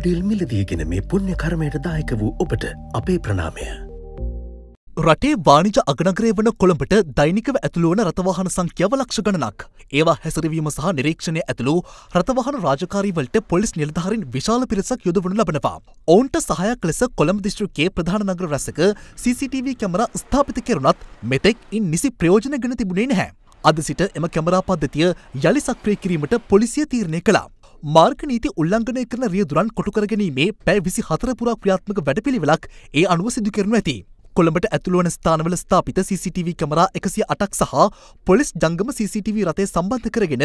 Deal මිලදියගෙන මේ පුුණ්‍ය කරමයට දායක වූ ඔබට අපේ ප්‍රනාමය. රටේ වානිජ අගනග්‍රය වන කොළඹට දෛනිකව ඇතුළුවන රතවාහන සංඛ්‍යාව ලක්ෂ ගණනක්. ඒවා හැසරවීම සහ නිරීක්ෂණය ඇතුළු රතවාහන රාජකාරීවලට පොලිස් නිලධාරින් විශාල පිරිසක් යොදවනු ලබනවා. ඔවුන්ට සහයක් ලෙස කොළඹ දිස්ත්‍රික්කයේ ප්‍රධාන නගර රැසක CCTV කැමරා ස්ථාපිත කෙරුණත් මෙතෙක් ඉන් නිසි ප්‍රයෝජන ගෙන තිබුණේ නැහැ. අද සිට එම කැමරා පද්ධතිය යළි සක්‍රිය කිරීමට පොලිසිය තීරණය කළා. මාර්ග නීති උල්ලංඝනය කරන රියදුරන් කොටු කරගැනීමේ පැය විසි හතර පුරා ක්‍රියාත්මක වැඩපිළිවෙලක් ඒ අනුව සිදු කරනු ඇති. කොළඹට ඇතුළුවන ස්ථානවල ස්ථාපිත CCTV කමරා එකසිය අටක් සහ පොලිස් ජංගම CCTV රථය සම්බන්ධ කරගෙන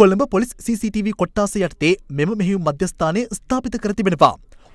කොළඹ පොලිස් CCTV කොට්ටාස යටතේ මෙම මෙහිවු මධ්‍යස්ථානය ස්ථාපිත කර තිබෙනවා.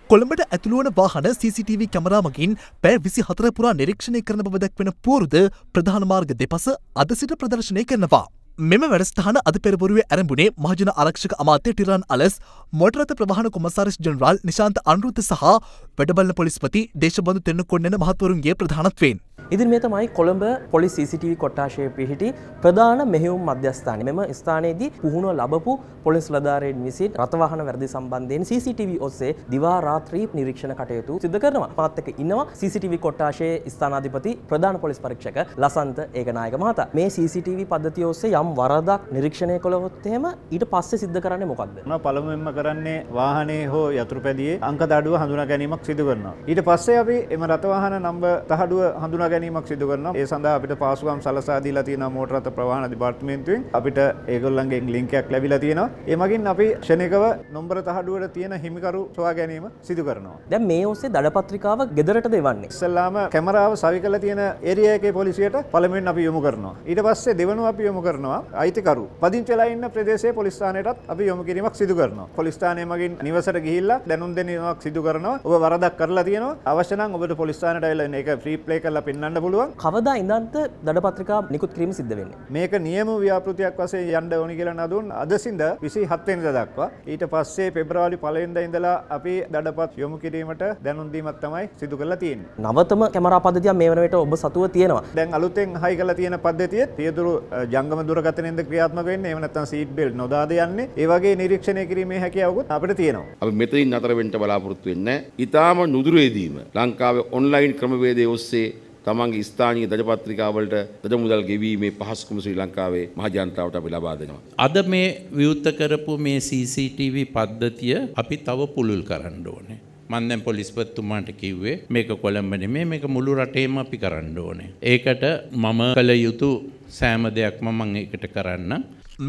කොළඹට ඇතුළුවන වාහන CCTV කැමරාමගින් පැෑ විසි හතර පුරා නිරීක්ෂණය කරන බවදක් වෙන පෝරුද ප්‍රධාන මාර්ග දෙපස අද සිට ප්‍රදර්ශනය කරනවා. මෙම වැඩස්ථාන අද පෙරබොරුවේ ඇරඹුණේ මහජන ආරක්ෂක අමාත්‍ය ටිරන් අලස් මොටරත ප්‍රවාහන කොමසාරිස් ජනරාල් නිශාන්ත අනුරුද්ධ සහ වැඩබලන පොලිස්පති දේශබඳු තෙන්නකොන්නන මහත්වරුන්ගේ ප්‍රධානත්වයෙන්. ඉදින් මේ තමයි කොළඹ පොලි CCTV කොට්ටාශය පිහිටි ප්‍රධාන මෙහෙවුම් මධ්‍යස්ථානය. මෙම ස්ථානයේදී පුහුණුව ලැබපු පොලිස් ලදාරයෙන් විසින් රථවාහන වැඩි සම්බන්ධයෙන් CCTV ඔස්සේ දිවා රාත්‍රී නිරීක්ෂණ කටයුතු සිදු කරනවා. මාත් එක්ක ඉන්නවා CCTV කොට්ටාශයේ ස්ථානාධිපති ප්‍රධාන පොලිස් පරීක්ෂක ලසන්ත ඒකනායක මහතා. මේ CCTV පද්ධතිය ඔස්සේ යම් වරදක් නිරීක්ෂණය කළොත් එහෙම ඊට පස්සේ සිද්ධ කරන්නේ මොකක්ද? මම පළමුවෙන්ම කරන්නේ වාහනේ හෝ යතුරුපැදියේ අංක දඩුව හඳුනා ගැනීමක් සිදු කරනවා. ඊට පස්සේ අපි එම රථවාහන නම්බර තහඩුව හඳුනා ගැනීමක් සිදු කරනවා. ඒ සඳහා අපිට පාසුකම් සලසා දීලා තියෙනවා මෝටර රථ ප්‍රවාහන දෙපාර්තමේන්තුවෙන්. අපිට ඒගොල්ලන්ගෙන් link එකක් ලැබිලා තියෙනවා. ඒ මගින් අපි ක්ෂණිකව නොම්බර තහඩුවට තියෙන හිමිකරු සොයා ගැනීම සිදු කරනවා. දැන් මේ ඔස්සේ දඩ පත්‍රිකාව ගෙදරට දෙවන්නේ. ඉස්සල්ලාම කැමරාව සවි කරලා තියෙන ඒරියා එකේ පොලිසියට පළමුවෙන් අපි යොමු කරනවා. ඊට පස්සේ දෙවනුව අපි යොමු කරනවා අයිතිකරු. පදිංචි වෙලා ඉන්න ප්‍රදේශයේ පොලිස් ස්ථානයටත් අපි යොමු කිරීමක් සිදු කරනවා. පොලිස් ස්ථානයේ මගින් නිවසට ගිහිල්ලා දැනුම් දෙනීමක් සිදු කරනවා. ඔබ වරදක් කරලා තියෙනවා. අවශ්‍ය නම් ඔබට පොලිස් ස්ථානයට ඇවිල්ලා මේක ෆ්‍රී ප්ලේ කරලා පෙන්වන්න පෙන්න්න පුළුවන් කවදා ඉදන්ත දඩපත්‍රිකා නිකුත් කිරීම සිද්ධ වෙන්න මේක නියම ව්‍යාපෘතියක් වසේ යන්ඩ ඕනි කියලා නදුන් අදසින්ද විසි හත්වෙන්ද දක්වා ඊට පස්සේ පෙබ්‍රවාලි පලෙන්ද ඉඳලා අපි දඩපත් යොමු කිරීමට දැනුන්දීමත් තමයි සිදු කරලා තියෙන් නවතම කැමරා පදතිය මේ වනට ඔබ සතුව තියෙනවා දැන් අලුතෙන් හයි කලා තියෙන පද්ධතිය තියදුරු ජංගම දුරගතනෙද ක්‍රියාත්මක වෙන්න එමනත්තන් සීට් බෙල් නොදාද යන්නේ ඒවගේ නිරීක්ෂණය කිරීමේ හැකියාවකුත් අපට තියෙනවා අපි මෙතරින් අතරවෙන්ට බලාපොරොත්තු වෙන්න ඉතාම නුදුරේදීම ලංකාවේ ඔන්ලයින් ක්‍රමවේදය ඔස්සේ තමන්ගේ ස්ථානීය දජපත්‍රිකාවලට දජ මුදල් ගෙවීමේ පහසුකම ශ්‍රී ලංකාවේ මහජනතාවට අපි ලබා දෙනවා. අද මේ විවෘත කරපු මේ CCTV පද්ධතිය අපි තව පුළුල් කරන්න ඕනේ. මන් දැන් පොලිස්පතිතුමාට කිව්වේ මේක කොළඹ නෙමෙයි මේක මුළු රටේම අපි කරන්න ඕනේ. ඒකට මම කළ යුතු සෑම දෙයක්ම මං එකට කරන්න.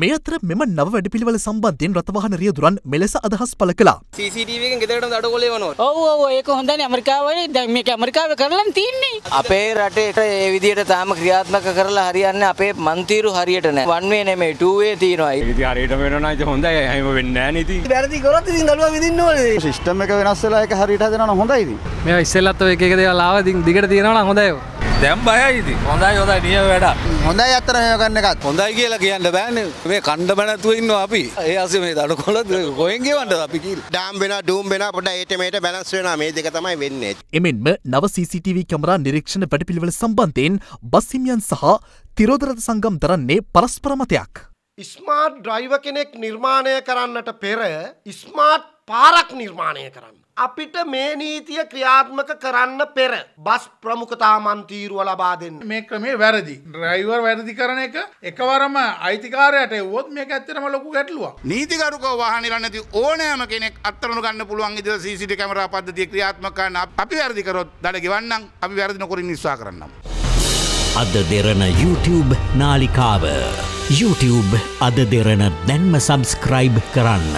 මේ අතර මෙම නව වැඩපිළිවෙල සම්බන්ධයෙන් රථවාහන රියදුරන් මෙලෙස අදහස් පළ කළා. CCTV එකෙන් ගෙදරට දඩකොලේ වනවා. ඔව් ඔව් ඒක හොඳයි ඇමරිකාවේ දැන් මේක ඇමරිකාවේ කරලා තින්නේ. අපේ රටේට ඒ විදිහට තාම ක්‍රියාත්මක කරලා හරියන්නේ අපේ මන්තිරු හරියට නැහැ. වන් වේ නෙමෙයි ටූ වේ තියෙනවා. ඒ විදිහ හරියටම වෙනවා නම් හොඳයි. එහෙම වෙන්නේ නැහැ නේද? වැරදි කරොත් ඉතින් දඩුවා විඳින්න ඕනේ. සිස්ටම් එක වෙනස් වෙලා ඒක හරියට හදනවා නම් හොඳයි ඉතින්. මේවා ඉස්සෙල්ලත් ඔය එක එක දේවල් ආවා ඉතින් දිගට තියෙනවා නම් හොඳයි. දැම් බයයිති හොඳයි හොඳයි නිය වැඩ හොඳයි අත්තර මේකන්න එකත් හොඳයි කියලා කියන්න බෑන මේ කණ්ඩ බැනැතුව ඉන්න අපි ඒ අස මේ දඩ කොල කොයන්ගේවන්ට අපි ඩාම් වෙන ඩූම් වෙන පොට ඒටමට බැලස් වෙන මේ දෙක තමයි වෙන්නේ එමෙන්ම නව CCTV කැමරා නිරීක්ෂණ පැටිපිළිවෙල සම්බන්ධයෙන් බස්හිමියන් සහ තිරෝදරත සංගම් දරන්නේ පරස්පරමතයක්. ස්මාර්ට් ඩ්‍රයිව කෙනෙක් නිර්මාණය කරන්නට පෙර ස්මාර්ට් පාරක් නිර්මාණය කරන්න. අපිට මේ නීතිය ක්‍රියාත්මක කරන්න පෙර බස් ප්‍රමුඛතාමන් තීරුව ලබා දෙන්න. මේ ක්‍රමේ වැරදි. ඩ්‍රයිවර් වැරදි කරන එක එකවරම අයිතිකාරයට එවොත් මේක ඇත්තටම ලොකු ගැටලුවක්. නීතිගරුකව වාහනේලා නැති ඕනෑම කෙනෙක් අත්තරණු ගන්න පුළුවන් ඉදිරිය CCTV කැමරා පද්ධතිය ක්‍රියාත්මක කරන්න අපි වැරදි කරොත් දඩ ගෙවන්නම් අපි වැරදි නොකරින් විශ්වාස කරන්නම්. අද දෙරන YouTube නාලිකාව YouTube අද දෙරන දැන්ම සබස්ක්‍රයිබ් කරන්න.